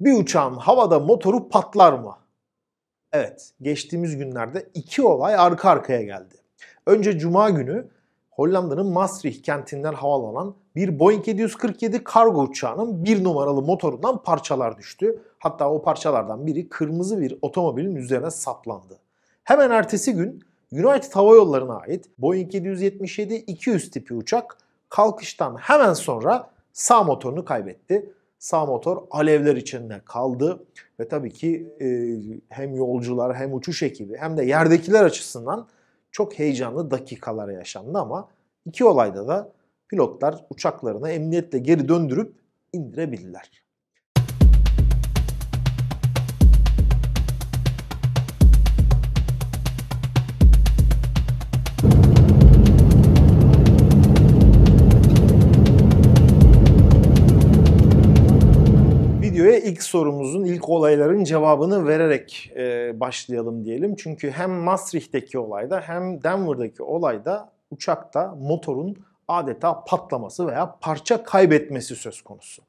Bir uçağın havada motoru patlar mı? Evet, geçtiğimiz günlerde iki olay arka arkaya geldi. Önce cuma günü Hollanda'nın Maastricht kentinden havalanan bir Boeing 747 kargo uçağının bir numaralı motorundan parçalar düştü. Hatta o parçalardan biri kırmızı bir otomobilin üzerine saplandı. Hemen ertesi gün United Hava Yolları'na ait Boeing 777-200 tipi uçak kalkıştan hemen sonra sağ motorunu kaybetti Sağ motor alevler içinde kaldı ve tabii ki e, hem yolcular hem uçuş ekibi hem de yerdekiler açısından çok heyecanlı dakikalar yaşandı ama iki olayda da pilotlar uçaklarını emniyetle geri döndürüp indirebildiler. ilk sorumuzun, ilk olayların cevabını vererek e, başlayalım diyelim. Çünkü hem Maastricht'teki olayda hem Denver'daki olayda uçakta motorun adeta patlaması veya parça kaybetmesi söz konusu.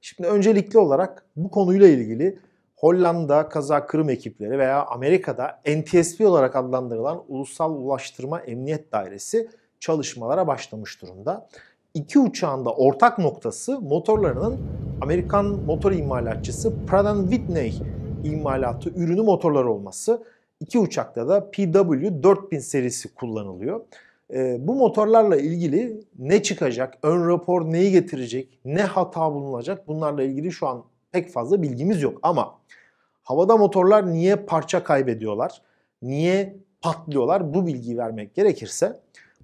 Şimdi öncelikli olarak bu konuyla ilgili Hollanda, Kaza, Kırım ekipleri veya Amerika'da NTSB olarak adlandırılan Ulusal Ulaştırma Emniyet Dairesi çalışmalara başlamış durumda iki uçağın da ortak noktası motorlarının Amerikan motor imalatçısı Pratt Whitney imalatı ürünü motorlar olması. İki uçakta da PW4000 serisi kullanılıyor. E, bu motorlarla ilgili ne çıkacak, ön rapor neyi getirecek, ne hata bulunacak bunlarla ilgili şu an pek fazla bilgimiz yok. Ama havada motorlar niye parça kaybediyorlar, niye patlıyorlar bu bilgiyi vermek gerekirse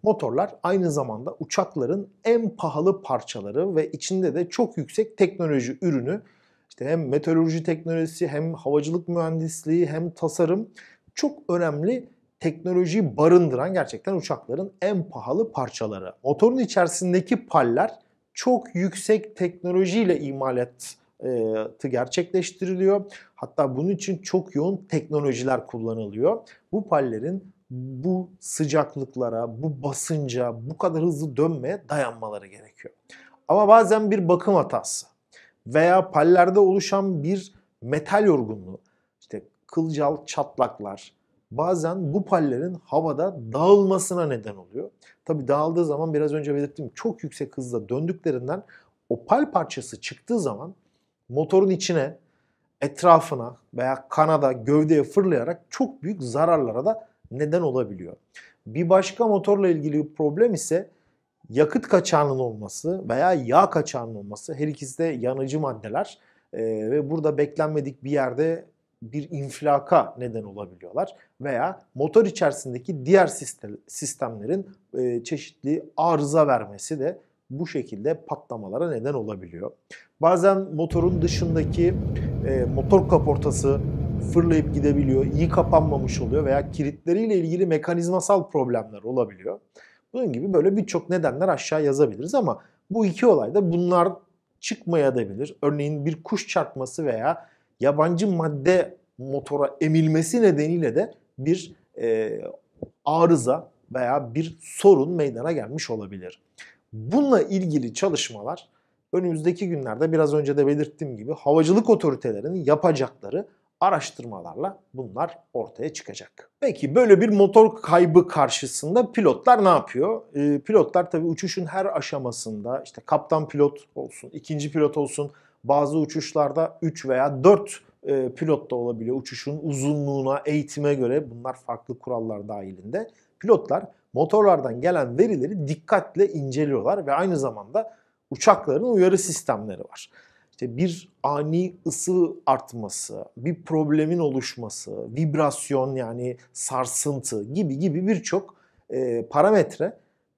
Motorlar aynı zamanda uçakların en pahalı parçaları ve içinde de çok yüksek teknoloji ürünü. İşte hem meteoroloji teknolojisi hem havacılık mühendisliği hem tasarım çok önemli teknoloji barındıran gerçekten uçakların en pahalı parçaları. Motorun içerisindeki paller çok yüksek teknolojiyle imalatı e, gerçekleştiriliyor. Hatta bunun için çok yoğun teknolojiler kullanılıyor. Bu pallerin bu sıcaklıklara, bu basınca, bu kadar hızlı dönmeye dayanmaları gerekiyor. Ama bazen bir bakım hatası veya pallerde oluşan bir metal yorgunluğu, işte kılcal çatlaklar bazen bu pallerin havada dağılmasına neden oluyor. Tabi dağıldığı zaman biraz önce belirttiğim çok yüksek hızla döndüklerinden o pal parçası çıktığı zaman motorun içine, etrafına veya kanada, gövdeye fırlayarak çok büyük zararlara da neden olabiliyor. Bir başka motorla ilgili bir problem ise yakıt kaçağının olması veya yağ kaçağının olması. Her ikisi de yanıcı maddeler ee, ve burada beklenmedik bir yerde bir infilaka neden olabiliyorlar veya motor içerisindeki diğer sistemlerin e, çeşitli arıza vermesi de bu şekilde patlamalara neden olabiliyor. Bazen motorun dışındaki e, motor kaportası fırlayıp gidebiliyor, iyi kapanmamış oluyor veya kilitleriyle ilgili mekanizmasal problemler olabiliyor. Bunun gibi böyle birçok nedenler aşağı yazabiliriz ama bu iki olayda bunlar çıkmaya da bilir. Örneğin bir kuş çarpması veya yabancı madde motora emilmesi nedeniyle de bir e, arıza veya bir sorun meydana gelmiş olabilir. Bununla ilgili çalışmalar önümüzdeki günlerde biraz önce de belirttiğim gibi havacılık otoritelerinin yapacakları araştırmalarla bunlar ortaya çıkacak. Peki böyle bir motor kaybı karşısında pilotlar ne yapıyor? E, pilotlar tabii uçuşun her aşamasında işte kaptan pilot olsun, ikinci pilot olsun bazı uçuşlarda 3 veya 4 e, pilot da olabiliyor. Uçuşun uzunluğuna, eğitime göre bunlar farklı kurallar dahilinde. Pilotlar motorlardan gelen verileri dikkatle inceliyorlar ve aynı zamanda uçakların uyarı sistemleri var işte bir ani ısı artması, bir problemin oluşması, vibrasyon yani sarsıntı gibi gibi birçok e, parametre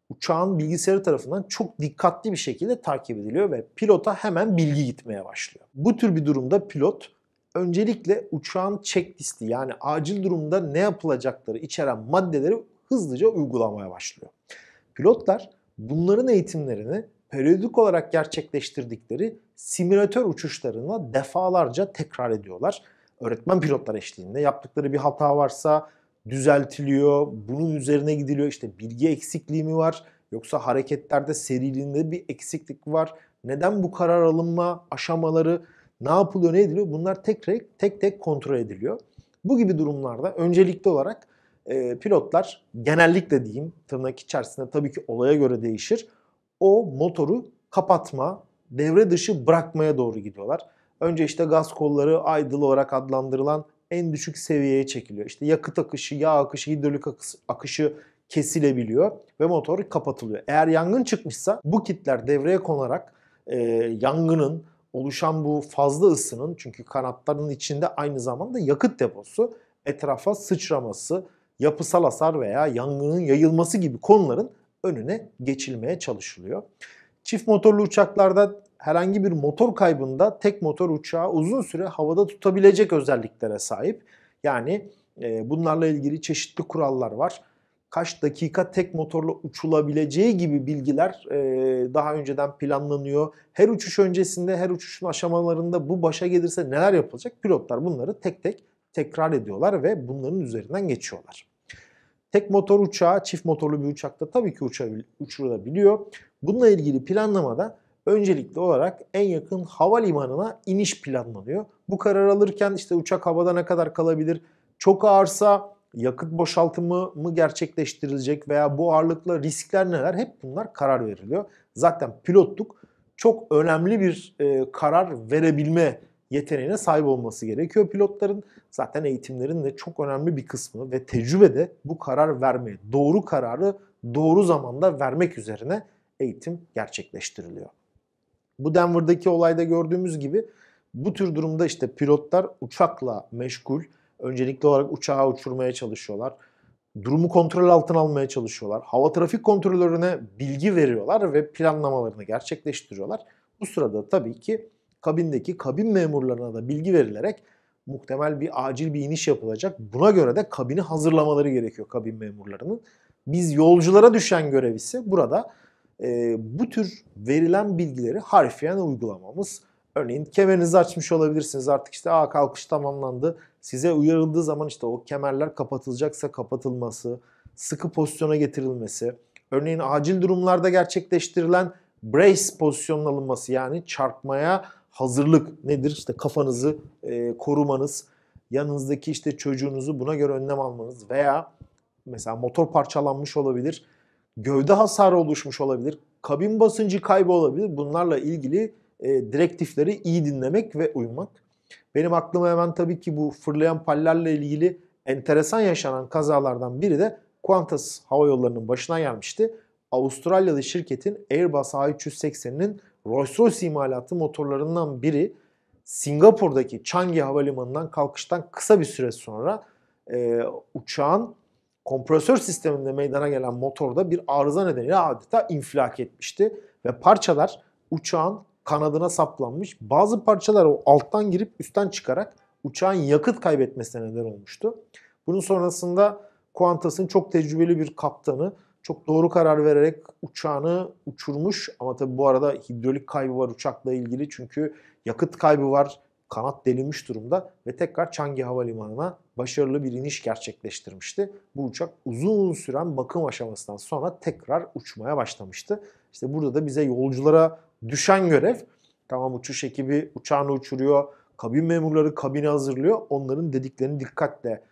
uçağın bilgisayarı tarafından çok dikkatli bir şekilde takip ediliyor ve pilota hemen bilgi gitmeye başlıyor. Bu tür bir durumda pilot öncelikle uçağın checklisti yani acil durumda ne yapılacakları içeren maddeleri hızlıca uygulamaya başlıyor. Pilotlar bunların eğitimlerini periyodik olarak gerçekleştirdikleri simülatör uçuşlarını defalarca tekrar ediyorlar. Öğretmen pilotlar eşliğinde yaptıkları bir hata varsa düzeltiliyor, bunun üzerine gidiliyor. İşte bilgi eksikliği mi var yoksa hareketlerde seriliğinde bir eksiklik var? Neden bu karar alınma aşamaları ne yapılıyor, ne ediliyor? Bunlar tek tek tek, tek kontrol ediliyor. Bu gibi durumlarda öncelikli olarak e, pilotlar genellikle diyeyim tırnak içerisinde tabii ki olaya göre değişir. O motoru kapatma, devre dışı bırakmaya doğru gidiyorlar. Önce işte gaz kolları idle olarak adlandırılan en düşük seviyeye çekiliyor. İşte yakıt akışı, yağ akışı, hidrolik akışı kesilebiliyor ve motor kapatılıyor. Eğer yangın çıkmışsa bu kitler devreye konarak e, yangının oluşan bu fazla ısının çünkü kanatların içinde aynı zamanda yakıt deposu etrafa sıçraması, yapısal hasar veya yangının yayılması gibi konuların önüne geçilmeye çalışılıyor. Çift motorlu uçaklarda herhangi bir motor kaybında tek motor uçağı uzun süre havada tutabilecek özelliklere sahip. Yani e, bunlarla ilgili çeşitli kurallar var. Kaç dakika tek motorla uçulabileceği gibi bilgiler e, daha önceden planlanıyor. Her uçuş öncesinde, her uçuşun aşamalarında bu başa gelirse neler yapılacak? Pilotlar bunları tek tek tekrar ediyorlar ve bunların üzerinden geçiyorlar. Tek motor uçağı çift motorlu bir uçakta tabii ki uçurulabiliyor. Bununla ilgili planlamada öncelikli olarak en yakın havalimanına iniş planlanıyor. Bu karar alırken işte uçak havada ne kadar kalabilir, çok ağırsa yakıt boşaltımı mı gerçekleştirilecek veya bu ağırlıkla riskler neler hep bunlar karar veriliyor. Zaten pilotluk çok önemli bir e, karar verebilme yeteneğine sahip olması gerekiyor pilotların. Zaten eğitimlerin de çok önemli bir kısmı ve tecrübe de bu karar vermeye, doğru kararı doğru zamanda vermek üzerine eğitim gerçekleştiriliyor. Bu Denver'daki olayda gördüğümüz gibi bu tür durumda işte pilotlar uçakla meşgul. Öncelikli olarak uçağı uçurmaya çalışıyorlar. Durumu kontrol altına almaya çalışıyorlar. Hava trafik kontrolörüne bilgi veriyorlar ve planlamalarını gerçekleştiriyorlar. Bu sırada tabii ki kabindeki kabin memurlarına da bilgi verilerek muhtemel bir acil bir iniş yapılacak. Buna göre de kabini hazırlamaları gerekiyor kabin memurlarının. Biz yolculara düşen görev ise burada e, bu tür verilen bilgileri harfiyen uygulamamız. Örneğin kemerinizi açmış olabilirsiniz artık işte a kalkış tamamlandı. Size uyarıldığı zaman işte o kemerler kapatılacaksa kapatılması, sıkı pozisyona getirilmesi, örneğin acil durumlarda gerçekleştirilen brace pozisyonun alınması yani çarpmaya hazırlık nedir? İşte kafanızı e, korumanız, yanınızdaki işte çocuğunuzu buna göre önlem almanız veya mesela motor parçalanmış olabilir, gövde hasarı oluşmuş olabilir, kabin basıncı kaybı olabilir. Bunlarla ilgili e, direktifleri iyi dinlemek ve uymak. Benim aklıma hemen tabii ki bu fırlayan pallarla ilgili enteresan yaşanan kazalardan biri de Qantas Hava Yolları'nın başına gelmişti. Avustralyalı şirketin Airbus a 380nin Rolls-Royce imalatı motorlarından biri Singapur'daki Changi Havalimanı'ndan kalkıştan kısa bir süre sonra e, uçağın kompresör sisteminde meydana gelen motorda bir arıza nedeniyle adeta infilak etmişti. Ve parçalar uçağın kanadına saplanmış. Bazı parçalar o alttan girip üstten çıkarak uçağın yakıt kaybetmesine neden olmuştu. Bunun sonrasında Qantas'ın çok tecrübeli bir kaptanı çok doğru karar vererek uçağını uçurmuş. Ama tabi bu arada hidrolik kaybı var uçakla ilgili çünkü yakıt kaybı var. Kanat delinmiş durumda ve tekrar Changi Havalimanı'na başarılı bir iniş gerçekleştirmişti. Bu uçak uzun süren bakım aşamasından sonra tekrar uçmaya başlamıştı. İşte burada da bize yolculara düşen görev tamam uçuş ekibi uçağını uçuruyor, kabin memurları kabini hazırlıyor. Onların dediklerini dikkatle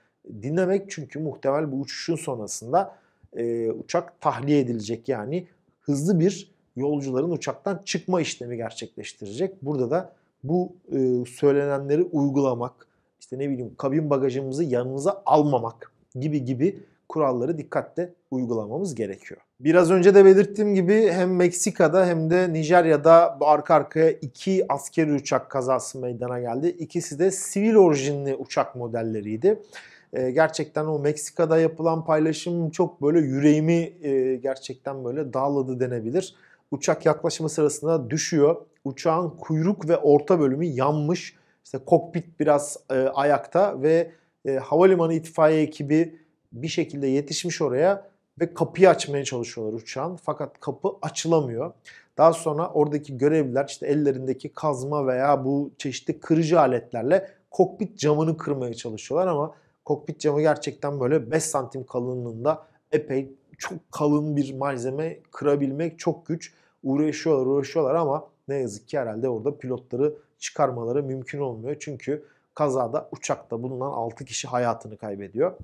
dinlemek çünkü muhtemel bu uçuşun sonrasında e, uçak tahliye edilecek. Yani hızlı bir yolcuların uçaktan çıkma işlemi gerçekleştirecek. Burada da bu e, söylenenleri uygulamak, işte ne bileyim kabin bagajımızı yanınıza almamak gibi gibi kuralları dikkatle uygulamamız gerekiyor. Biraz önce de belirttiğim gibi hem Meksika'da hem de Nijerya'da arka arkaya iki askeri uçak kazası meydana geldi. İkisi de sivil orijinli uçak modelleriydi. Ee, gerçekten o Meksika'da yapılan paylaşım çok böyle yüreğimi e, gerçekten böyle dağladı denebilir. Uçak yaklaşımı sırasında düşüyor. Uçağın kuyruk ve orta bölümü yanmış. İşte kokpit biraz e, ayakta ve e, havalimanı itfaiye ekibi bir şekilde yetişmiş oraya ve kapıyı açmaya çalışıyorlar uçağın. Fakat kapı açılamıyor. Daha sonra oradaki görevliler işte ellerindeki kazma veya bu çeşitli kırıcı aletlerle kokpit camını kırmaya çalışıyorlar ama Kokpit camı gerçekten böyle 5 santim kalınlığında epey çok kalın bir malzeme kırabilmek çok güç. Uğraşıyorlar uğraşıyorlar ama ne yazık ki herhalde orada pilotları çıkarmaları mümkün olmuyor. Çünkü kazada uçakta bulunan 6 kişi hayatını kaybediyor.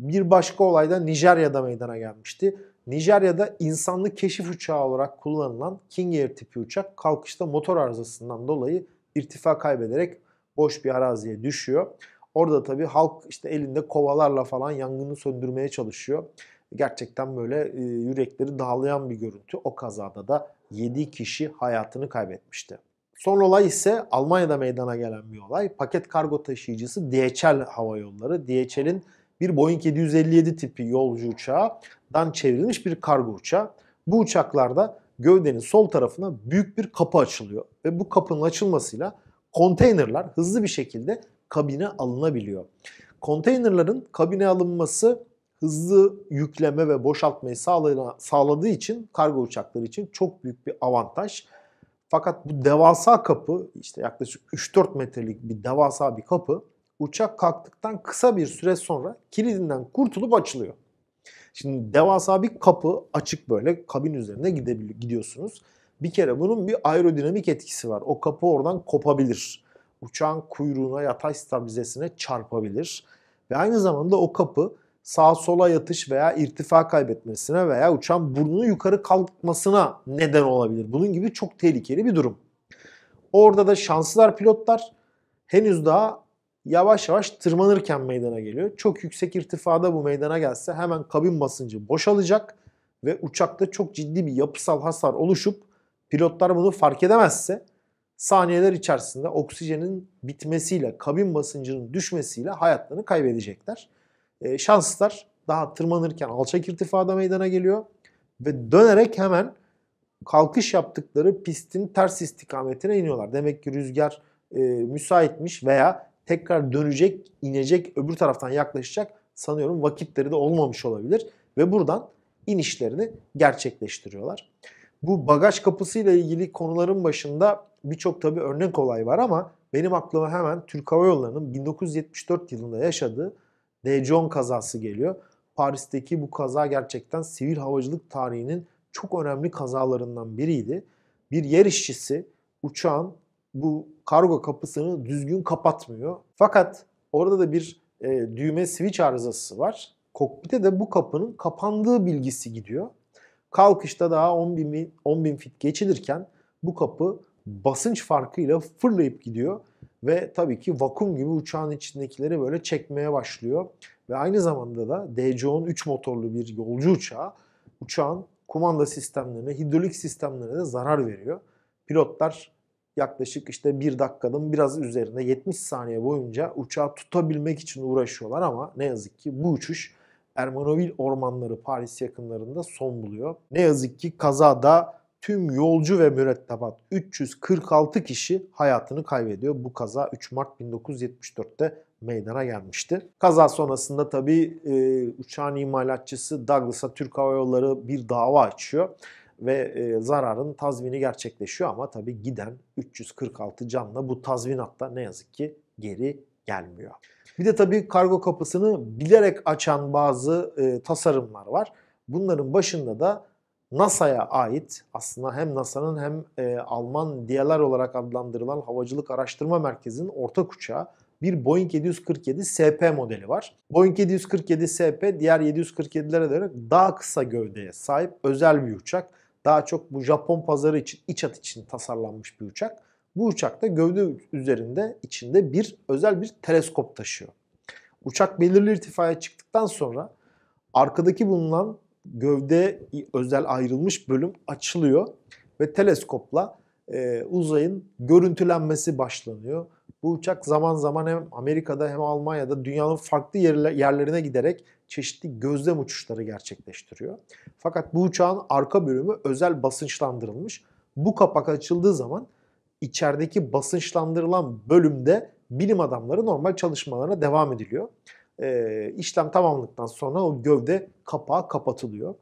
Bir başka olay da Nijerya'da meydana gelmişti. Nijerya'da insanlı keşif uçağı olarak kullanılan King Air tipi uçak kalkışta motor arızasından dolayı irtifa kaybederek boş bir araziye düşüyor. Orada tabii halk işte elinde kovalarla falan yangını söndürmeye çalışıyor. Gerçekten böyle e, yürekleri dağlayan bir görüntü. O kazada da 7 kişi hayatını kaybetmişti. Son olay ise Almanya'da meydana gelen bir olay. Paket kargo taşıyıcısı DHL Hava Yolları. DHL'in bir Boeing 757 tipi yolcu uçağından çevrilmiş bir kargo uçağı. Bu uçaklarda gövdenin sol tarafına büyük bir kapı açılıyor ve bu kapının açılmasıyla konteynerlar hızlı bir şekilde kabine alınabiliyor. Konteynerların kabine alınması hızlı yükleme ve boşaltmayı sağladığı için kargo uçakları için çok büyük bir avantaj. Fakat bu devasa kapı işte yaklaşık 3-4 metrelik bir devasa bir kapı uçak kalktıktan kısa bir süre sonra kilidinden kurtulup açılıyor. Şimdi devasa bir kapı açık böyle kabin üzerine gidiyorsunuz. Bir kere bunun bir aerodinamik etkisi var. O kapı oradan kopabilir uçağın kuyruğuna, yatay stabilizesine çarpabilir. Ve aynı zamanda o kapı sağ sola yatış veya irtifa kaybetmesine veya uçağın burnunu yukarı kalkmasına neden olabilir. Bunun gibi çok tehlikeli bir durum. Orada da şanslılar pilotlar henüz daha yavaş yavaş tırmanırken meydana geliyor. Çok yüksek irtifada bu meydana gelse hemen kabin basıncı boşalacak ve uçakta çok ciddi bir yapısal hasar oluşup pilotlar bunu fark edemezse saniyeler içerisinde oksijenin bitmesiyle, kabin basıncının düşmesiyle hayatlarını kaybedecekler. E, şanslar daha tırmanırken alçak irtifada meydana geliyor ve dönerek hemen kalkış yaptıkları pistin ters istikametine iniyorlar. Demek ki rüzgar e, müsaitmiş veya tekrar dönecek, inecek, öbür taraftan yaklaşacak sanıyorum vakitleri de olmamış olabilir ve buradan inişlerini gerçekleştiriyorlar. Bu bagaj kapısı ile ilgili konuların başında birçok tabii örnek olay var ama benim aklıma hemen Türk Hava Yolları'nın 1974 yılında yaşadığı Dejon kazası geliyor. Paris'teki bu kaza gerçekten sivil havacılık tarihinin çok önemli kazalarından biriydi. Bir yer işçisi uçağın bu kargo kapısını düzgün kapatmıyor. Fakat orada da bir e, düğme switch arızası var. Kokpite de bu kapının kapandığı bilgisi gidiyor. Kalkışta daha 10 bin, 10 bin fit geçilirken bu kapı basınç farkıyla fırlayıp gidiyor ve tabii ki vakum gibi uçağın içindekileri böyle çekmeye başlıyor. Ve aynı zamanda da DCO'nun 3 motorlu bir yolcu uçağı uçağın kumanda sistemlerine, hidrolik sistemlerine de zarar veriyor. Pilotlar yaklaşık işte bir dakikanın biraz üzerinde 70 saniye boyunca uçağı tutabilmek için uğraşıyorlar ama ne yazık ki bu uçuş Ermanovil ormanları Paris yakınlarında son buluyor. Ne yazık ki kazada tüm yolcu ve mürettebat 346 kişi hayatını kaybediyor. Bu kaza 3 Mart 1974'te meydana gelmişti. Kaza sonrasında tabii e, uçağın imalatçısı Douglas'a Türk Hava Yolları bir dava açıyor ve e, zararın tazmini gerçekleşiyor ama tabii giden 346 canla bu tazminatta ne yazık ki geri gelmiyor. Bir de tabii kargo kapısını bilerek açan bazı e, tasarımlar var. Bunların başında da NASA'ya ait aslında hem NASA'nın hem e, Alman DLR olarak adlandırılan Havacılık Araştırma Merkezi'nin ortak uçağı bir Boeing 747 SP modeli var. Boeing 747 SP diğer 747'lere göre daha kısa gövdeye sahip özel bir uçak. Daha çok bu Japon pazarı için, iç hat için tasarlanmış bir uçak. Bu uçakta gövde üzerinde içinde bir özel bir teleskop taşıyor. Uçak belirli irtifaya çıktıktan sonra arkadaki bulunan gövde özel ayrılmış bölüm açılıyor ve teleskopla e, uzayın görüntülenmesi başlanıyor. Bu uçak zaman zaman hem Amerika'da hem Almanya'da dünyanın farklı yerlerine giderek çeşitli gözlem uçuşları gerçekleştiriyor. Fakat bu uçağın arka bölümü özel basınçlandırılmış. Bu kapak açıldığı zaman içerideki basınçlandırılan bölümde bilim adamları normal çalışmalarına devam ediliyor e, işlem tamamlıktan sonra o gövde kapağı kapatılıyor.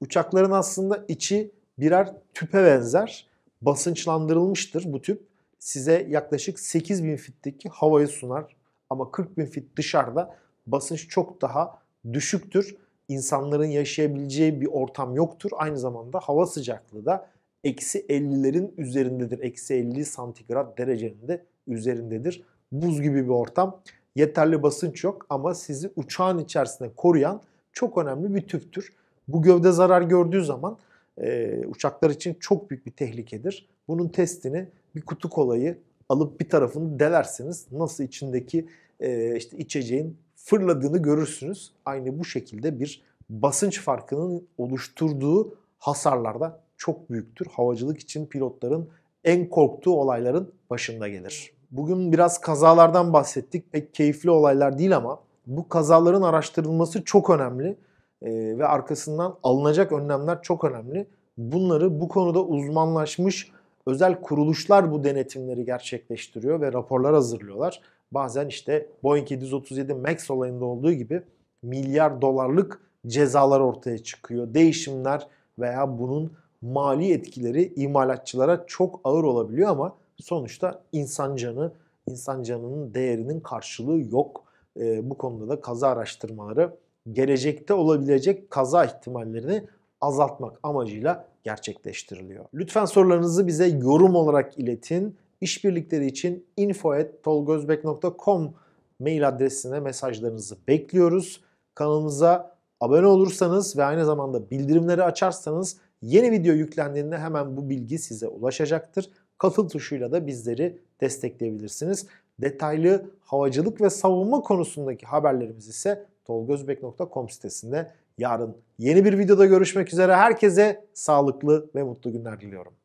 Uçakların aslında içi birer tüpe benzer basınçlandırılmıştır bu tüp. Size yaklaşık 8000 fitteki havayı sunar ama 40 bin fit dışarıda basınç çok daha düşüktür. İnsanların yaşayabileceği bir ortam yoktur. Aynı zamanda hava sıcaklığı da eksi 50'lerin üzerindedir. Eksi 50 santigrat derecenin de üzerindedir. Buz gibi bir ortam yeterli basınç yok ama sizi uçağın içerisinde koruyan çok önemli bir tüptür. Bu gövde zarar gördüğü zaman e, uçaklar için çok büyük bir tehlikedir. Bunun testini bir kutu kolayı alıp bir tarafını delerseniz nasıl içindeki e, işte içeceğin fırladığını görürsünüz. Aynı bu şekilde bir basınç farkının oluşturduğu hasarlarda çok büyüktür. Havacılık için pilotların en korktuğu olayların başında gelir. Bugün biraz kazalardan bahsettik. Pek keyifli olaylar değil ama bu kazaların araştırılması çok önemli e, ve arkasından alınacak önlemler çok önemli. Bunları bu konuda uzmanlaşmış özel kuruluşlar bu denetimleri gerçekleştiriyor ve raporlar hazırlıyorlar. Bazen işte Boeing 737 MAX olayında olduğu gibi milyar dolarlık cezalar ortaya çıkıyor. Değişimler veya bunun mali etkileri imalatçılara çok ağır olabiliyor ama sonuçta insan canı, insan canının değerinin karşılığı yok. E, bu konuda da kaza araştırmaları gelecekte olabilecek kaza ihtimallerini azaltmak amacıyla gerçekleştiriliyor. Lütfen sorularınızı bize yorum olarak iletin. İşbirlikleri için info@tolgozbek.com mail adresine mesajlarınızı bekliyoruz. Kanalımıza abone olursanız ve aynı zamanda bildirimleri açarsanız yeni video yüklendiğinde hemen bu bilgi size ulaşacaktır katıl tuşuyla da bizleri destekleyebilirsiniz. Detaylı havacılık ve savunma konusundaki haberlerimiz ise tolgozbek.com sitesinde yarın yeni bir videoda görüşmek üzere. Herkese sağlıklı ve mutlu günler diliyorum.